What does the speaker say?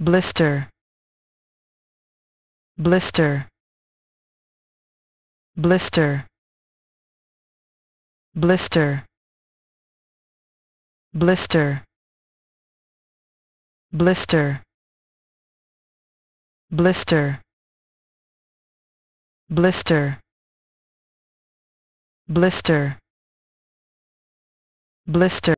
blister blister blister blister blister blister blister blister blister blister